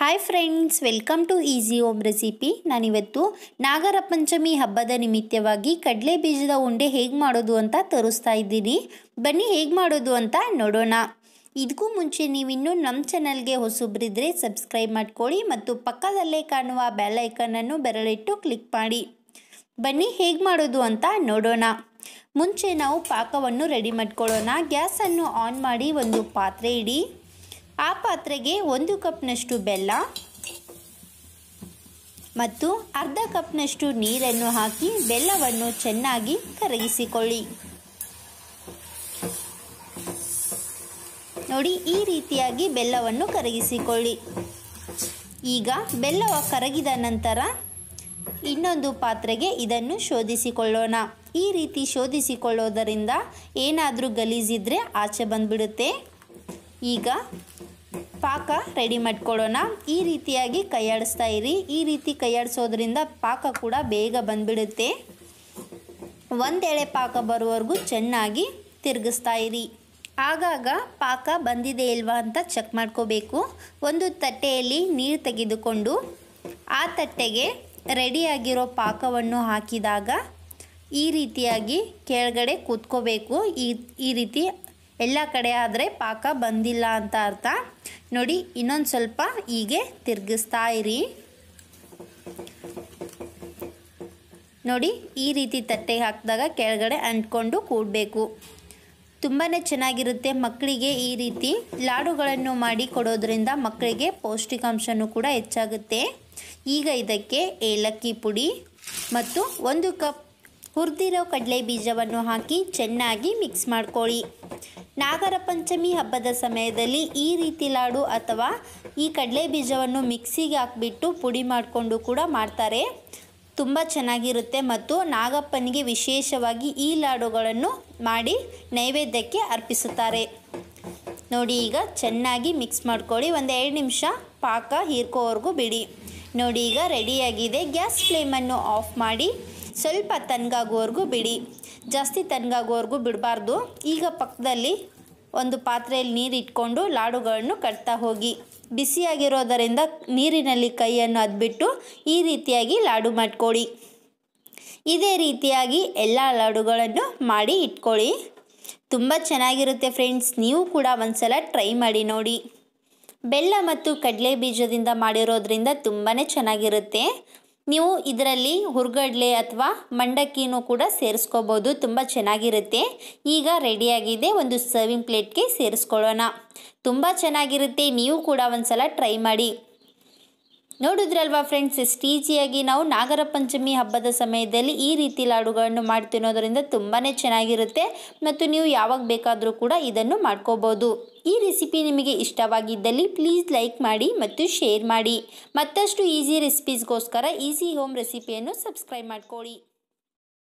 hi friends welcome to easy home recipe ನಾನಿವತ್ತು ನಾಗರ ಪಂಚಮಿ ಹಬ್ಬದ ನಿಮಿತ್ತವಾಗಿ ಕಡಲೆ ಬೀಜದ ಉಂಡೆ ಹೇಗೆ ಮಾಡೋದು ಅಂತ ತೋರಿಸ್ತಾ ಇದ್ದೀನಿ ಬನ್ನಿ ಹೇಗೆ ಮಾಡೋದು ಅಂತ ನೋಡೋಣ ಇದಕ್ಕೂ ಮುಂಚೆ ನೀವಿನ್ನೂ ನಮ್ಮ ಚಾನಲ್ಗೆ ಹೊಸಬ್ರಿದ್ರೆ ಸಬ್ಸ್ಕ್ರೈಬ್ ಮಾಡ್ಕೊಳ್ಳಿ ಮತ್ತು ಪಕ್ಕದಲ್ಲೇ ಕಾಣುವ ಅನ್ನು ಬೆರಳಿಟ್ಟು ಕ್ಲಿಕ್ ಮಾಡಿ ಬನ್ನಿ ಹೇಗೆ ಮಾಡೋದು ಅಂತ ನೋಡೋಣ ಮುಂಚೆ ನಾವು ಪಾಕವನ್ನು ರೆಡಿ ಮಾಡ್ಕೊಳ್ಳೋಣ ಗ್ಯಾಸನ್ನು ಆನ್ ಮಾಡಿ ಒಂದು ಪಾತ್ರೆ ಇಡಿ ಆ ಪಾತ್ರೆಗೆ ಒಂದು ಕಪ್ನಷ್ಟು ಬೆಲ್ಲ ಮತ್ತು ಅರ್ಧ ಕಪ್ನಷ್ಟು ನೀರನ್ನು ಹಾಕಿ ಬೆಲ್ಲವನ್ನು ಚೆನ್ನಾಗಿ ಕರಗಿಸಿಕೊಳ್ಳಿ ನೋಡಿ ಈ ರೀತಿಯಾಗಿ ಬೆಲ್ಲವನ್ನು ಕರಗಿಸಿಕೊಳ್ಳಿ ಈಗ ಬೆಲ್ಲವ ಕರಗಿದ ನಂತರ ಇನ್ನೊಂದು ಪಾತ್ರೆಗೆ ಇದನ್ನು ಶೋಧಿಸಿಕೊಳ್ಳೋಣ ಈ ರೀತಿ ಶೋಧಿಸಿಕೊಳ್ಳೋದರಿಂದ ಏನಾದರೂ ಗಲೀಜಿದ್ರೆ ಆಚೆ ಬಂದ್ಬಿಡುತ್ತೆ ಈಗ ಪಾಕ ರೆಡಿ ಮಾಡ್ಕೊಳ್ಳೋಣ ಈ ರೀತಿಯಾಗಿ ಕೈಯಾಡಿಸ್ತಾ ಇರಿ ಈ ರೀತಿ ಕೈಯಾಡಿಸೋದ್ರಿಂದ ಪಾಕ ಕೂಡ ಬೇಗ ಬಂದ್ಬಿಡುತ್ತೆ ಒಂದೆಳೆ ಪಾಕ ಬರುವವರೆಗೂ ಚೆನ್ನಾಗಿ ತಿರುಗಿಸ್ತಾ ಇರಿ ಆಗಾಗ ಪಾಕ ಬಂದಿದೆ ಇಲ್ವಾ ಅಂತ ಚೆಕ್ ಮಾಡ್ಕೋಬೇಕು ಒಂದು ತಟ್ಟೆಯಲ್ಲಿ ನೀರು ತೆಗೆದುಕೊಂಡು ಆ ತಟ್ಟೆಗೆ ರೆಡಿಯಾಗಿರೋ ಪಾಕವನ್ನು ಹಾಕಿದಾಗ ಈ ರೀತಿಯಾಗಿ ಕೆಳಗಡೆ ಕೂತ್ಕೋಬೇಕು ಈ ಈ ರೀತಿ ಎಲ್ಲ ಕಡೆ ಆದರೆ ಪಾಕ ಬಂದಿಲ್ಲ ಅಂತ ಅರ್ಥ ನೋಡಿ ಇನ್ನೊಂದು ಸ್ವಲ್ಪ ಹೀಗೆ ತಿರುಗಿಸ್ತಾ ಇರಿ ನೋಡಿ ಈ ರೀತಿ ತಟ್ಟೆಗೆ ಹಾಕಿದಾಗ ಕೆಳಗಡೆ ಅಂಟ್ಕೊಂಡು ಕೂಡಬೇಕು ತುಂಬಾ ಚೆನ್ನಾಗಿರುತ್ತೆ ಮಕ್ಕಳಿಗೆ ಈ ರೀತಿ ಲಾಡುಗಳನ್ನು ಮಾಡಿ ಕೊಡೋದ್ರಿಂದ ಮಕ್ಕಳಿಗೆ ಪೌಷ್ಟಿಕಾಂಶನೂ ಕೂಡ ಹೆಚ್ಚಾಗುತ್ತೆ ಈಗ ಇದಕ್ಕೆ ಏಲಕ್ಕಿ ಪುಡಿ ಮತ್ತು ಒಂದು ಕಪ್ ಹುರಿದಿರೋ ಕಡಲೆ ಬೀಜವನ್ನು ಹಾಕಿ ಚೆನ್ನಾಗಿ ಮಿಕ್ಸ್ ಮಾಡ್ಕೊಳ್ಳಿ ನಾಗರ ಪಂಚಮಿ ಹಬ್ಬದ ಸಮಯದಲ್ಲಿ ಈ ರೀತಿ ಲಾಡು ಅಥವಾ ಈ ಕಡಲೆ ಬೀಜವನ್ನು ಮಿಕ್ಸಿಗೆ ಹಾಕಿಬಿಟ್ಟು ಪುಡಿ ಮಾಡಿಕೊಂಡು ಕೂಡ ಮಾಡ್ತಾರೆ ತುಂಬ ಚೆನ್ನಾಗಿರುತ್ತೆ ಮತ್ತು ನಾಗಪ್ಪನಿಗೆ ವಿಶೇಷವಾಗಿ ಈ ಲಾಡುಗಳನ್ನು ಮಾಡಿ ನೈವೇದ್ಯಕ್ಕೆ ಅರ್ಪಿಸುತ್ತಾರೆ ನೋಡಿ ಈಗ ಚೆನ್ನಾಗಿ ಮಿಕ್ಸ್ ಮಾಡ್ಕೊಳ್ಳಿ ಒಂದು ಎರಡು ನಿಮಿಷ ಪಾಕ ಹೀರ್ಕೋವರೆಗೂ ಬಿಡಿ ನೋಡಿ ಈಗ ರೆಡಿಯಾಗಿದೆ ಗ್ಯಾಸ್ ಫ್ಲೇಮನ್ನು ಆಫ್ ಮಾಡಿ ಸ್ವಲ್ಪ ತನ್ಗಾಗೋವರೆಗೂ ಬಿಡಿ ಜಾಸ್ತಿ ತನ್ಗಾಗೋವರೆಗೂ ಬಿಡಬಾರ್ದು ಈಗ ಪಕ್ಕದಲ್ಲಿ ಒಂದು ಪಾತ್ರೆಯಲ್ಲಿ ನೀರು ಇಟ್ಕೊಂಡು ಲಾಡುಗಳನ್ನು ಕಟ್ತಾ ಹೋಗಿ ಬಿಸಿಯಾಗಿರೋದರಿಂದ ನೀರಿನಲ್ಲಿ ಕೈಯನ್ನು ಅದ್ಬಿಟ್ಟು ಈ ರೀತಿಯಾಗಿ ಲಾಡು ಮಾಡ್ಕೊಳ್ಳಿ ಇದೇ ರೀತಿಯಾಗಿ ಎಲ್ಲ ಲಾಡುಗಳನ್ನು ಮಾಡಿ ಇಟ್ಕೊಳ್ಳಿ ತುಂಬ ಚೆನ್ನಾಗಿರುತ್ತೆ ಫ್ರೆಂಡ್ಸ್ ನೀವು ಕೂಡ ಒಂದ್ಸಲ ಟ್ರೈ ಮಾಡಿ ನೋಡಿ ಬೆಲ್ಲ ಮತ್ತು ಕಡಲೆ ಬೀಜದಿಂದ ಮಾಡಿರೋದ್ರಿಂದ ತುಂಬಾ ಚೆನ್ನಾಗಿರುತ್ತೆ ನೀವು ಇದರಲ್ಲಿ ಹುರ್ಗಡ್ಲೆ ಅಥವಾ ಮಂಡಕ್ಕಿನೂ ಕೂಡ ಸೇರಿಸ್ಕೋಬೋದು ತುಂಬ ಚೆನ್ನಾಗಿರುತ್ತೆ ಈಗ ರೆಡಿಯಾಗಿದೆ ಒಂದು ಸರ್ವಿಂಗ್ ಪ್ಲೇಟ್ಗೆ ಸೇರಿಸ್ಕೊಳ್ಳೋಣ ತುಂಬ ಚೆನ್ನಾಗಿರುತ್ತೆ ನೀವು ಕೂಡ ಒಂದು ಸಲ ಟ್ರೈ ಮಾಡಿ ನೋಡಿದ್ರಲ್ವಾ ಫ್ರೆಂಡ್ಸ್ ಎಷ್ಟು ನಾವು ನಾಗರ ಪಂಚಮಿ ಹಬ್ಬದ ಸಮಯದಲ್ಲಿ ಈ ರೀತಿ ಲಾಡುಗಳನ್ನು ಮಾಡಿ ತುಂಬಾ ಚೆನ್ನಾಗಿರುತ್ತೆ ಮತ್ತು ನೀವು ಯಾವಾಗ ಬೇಕಾದರೂ ಕೂಡ ಇದನ್ನು ಮಾಡ್ಕೋಬೋದು ಈ ರೆಸಿಪಿ ನಿಮಗೆ ಇಷ್ಟವಾಗಿದ್ದಲ್ಲಿ ಪ್ಲೀಸ್ ಲೈಕ್ ಮಾಡಿ ಮತ್ತು ಶೇರ್ ಮಾಡಿ ಮತ್ತಷ್ಟು ಈಸಿ ರೆಸಿಪೀಸ್ಗೋಸ್ಕರ ಈಸಿ ಹೋಮ್ ರೆಸಿಪಿಯನ್ನು ಸಬ್ಸ್ಕ್ರೈಬ್ ಮಾಡ್ಕೊಳ್ಳಿ